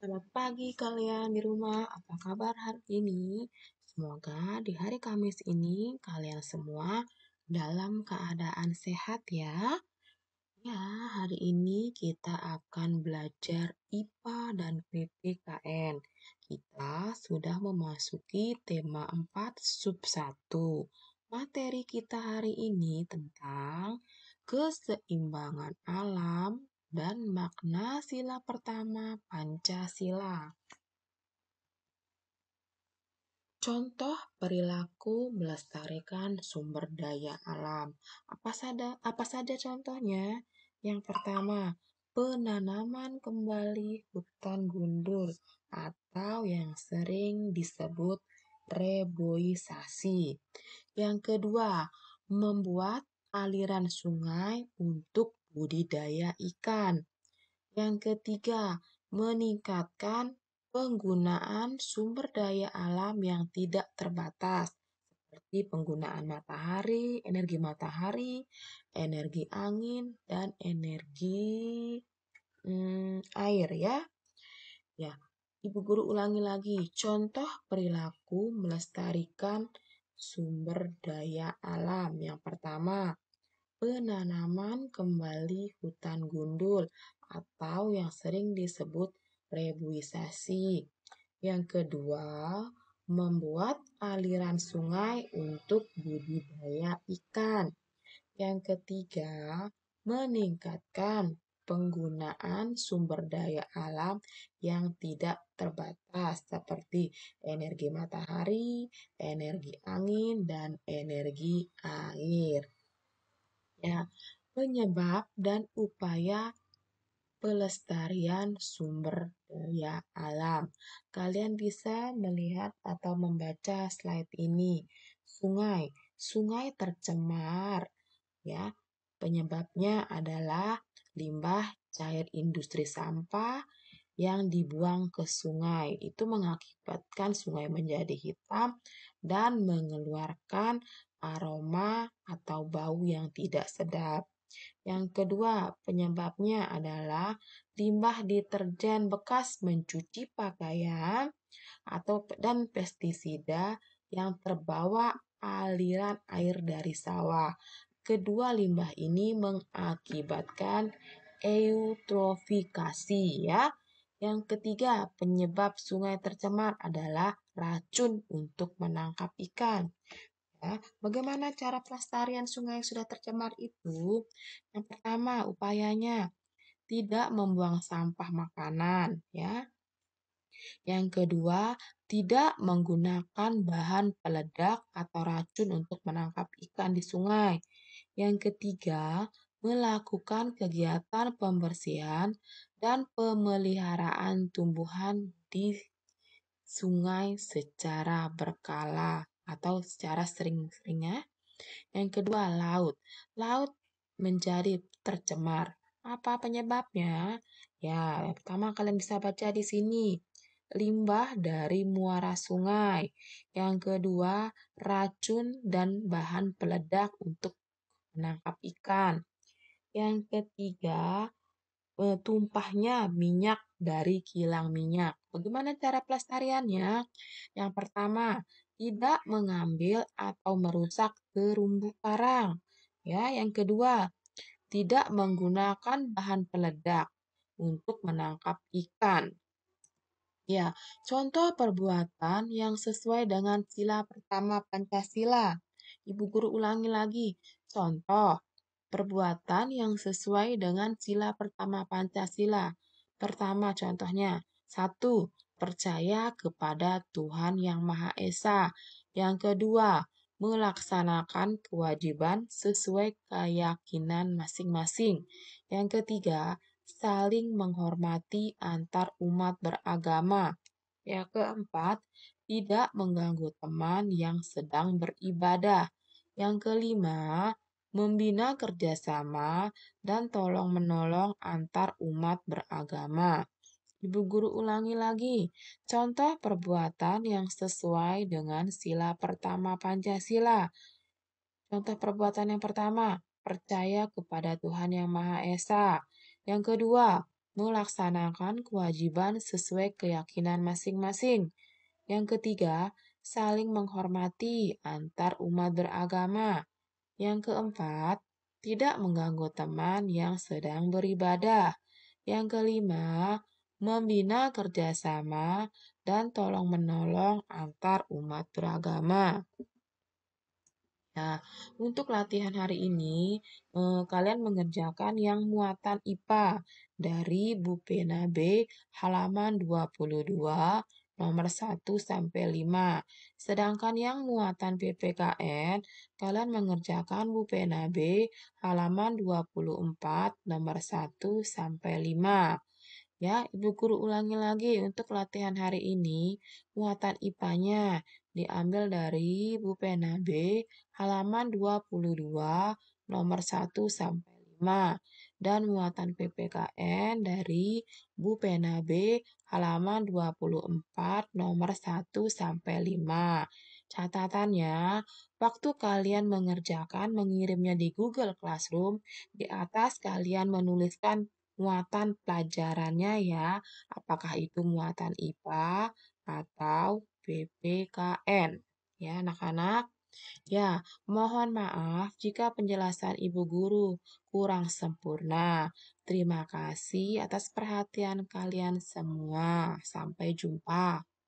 Selamat pagi kalian di rumah, apa kabar hari ini? Semoga di hari Kamis ini kalian semua dalam keadaan sehat ya. Ya, hari ini kita akan belajar IPA dan PPKN. Kita sudah memasuki tema 4 sub 1. Materi kita hari ini tentang keseimbangan alam dan makna sila pertama Pancasila. Contoh perilaku melestarikan sumber daya alam. Apa saja apa saja contohnya? Yang pertama, penanaman kembali hutan gundul atau yang sering disebut reboisasi. Yang kedua, membuat aliran sungai untuk budidaya ikan. Yang ketiga, meningkatkan penggunaan sumber daya alam yang tidak terbatas seperti penggunaan matahari, energi matahari, energi angin, dan energi hmm, air ya. Ya, Ibu guru ulangi lagi, contoh perilaku melestarikan sumber daya alam. Yang pertama, penanaman kembali hutan gundul atau yang sering disebut rebuisasi. Yang kedua, membuat aliran sungai untuk budidaya ikan. Yang ketiga, meningkatkan penggunaan sumber daya alam yang tidak terbatas seperti energi matahari, energi angin, dan energi air ya penyebab dan upaya pelestarian sumber daya alam. Kalian bisa melihat atau membaca slide ini. Sungai, sungai tercemar ya. Penyebabnya adalah limbah cair industri sampah yang dibuang ke sungai. Itu mengakibatkan sungai menjadi hitam dan mengeluarkan aroma atau bau yang tidak sedap. Yang kedua, penyebabnya adalah limbah deterjen bekas mencuci pakaian atau dan pestisida yang terbawa aliran air dari sawah. Kedua limbah ini mengakibatkan eutrofikasi ya. Yang ketiga, penyebab sungai tercemar adalah racun untuk menangkap ikan. Ya, bagaimana cara pelestarian sungai yang sudah tercemar itu? Yang pertama, upayanya tidak membuang sampah makanan, ya. Yang kedua, tidak menggunakan bahan peledak atau racun untuk menangkap ikan di sungai. Yang ketiga, melakukan kegiatan pembersihan dan pemeliharaan tumbuhan di sungai secara berkala atau secara sering-seringnya. Yang kedua, laut. Laut menjadi tercemar. Apa penyebabnya? Ya, pertama kalian bisa baca di sini. Limbah dari muara sungai. Yang kedua, racun dan bahan peledak untuk menangkap ikan. Yang ketiga, e, tumpahnya minyak dari kilang minyak. Bagaimana cara pelestariannya? Yang pertama, tidak mengambil atau merusak terumbu karang. Ya, yang kedua, tidak menggunakan bahan peledak untuk menangkap ikan. Ya, contoh perbuatan yang sesuai dengan sila pertama Pancasila. Ibu guru ulangi lagi. Contoh perbuatan yang sesuai dengan sila pertama Pancasila. Pertama contohnya, satu percaya kepada Tuhan Yang Maha Esa. Yang kedua, melaksanakan kewajiban sesuai keyakinan masing-masing. Yang ketiga, saling menghormati antar umat beragama. Yang keempat, tidak mengganggu teman yang sedang beribadah. Yang kelima, membina kerjasama dan tolong-menolong antar umat beragama. Ibu guru ulangi lagi, contoh perbuatan yang sesuai dengan sila pertama Pancasila. Contoh perbuatan yang pertama, percaya kepada Tuhan Yang Maha Esa. Yang kedua, melaksanakan kewajiban sesuai keyakinan masing-masing. Yang ketiga, saling menghormati antar umat beragama. Yang keempat, tidak mengganggu teman yang sedang beribadah. Yang kelima, membina kerjasama, dan tolong-menolong antar umat beragama. Nah, untuk latihan hari ini, eh, kalian mengerjakan yang muatan IPA dari Bupena B halaman 22 nomor 1 sampai 5. Sedangkan yang muatan PPKN, kalian mengerjakan Bupena B halaman 24 nomor 1 sampai 5. Ya, Ibu Guru ulangi lagi untuk latihan hari ini. Muatan IPA-nya diambil dari Bu Pena B, halaman 22, nomor 1 sampai 5. Dan muatan PPKN dari Bu Pena B, halaman 24, nomor 1 sampai 5. Catatannya, waktu kalian mengerjakan mengirimnya di Google Classroom, di atas kalian menuliskan muatan pelajarannya ya, apakah itu muatan IPA atau PPKN. Ya, anak-anak. Ya, mohon maaf jika penjelasan Ibu Guru kurang sempurna. Terima kasih atas perhatian kalian semua. Sampai jumpa.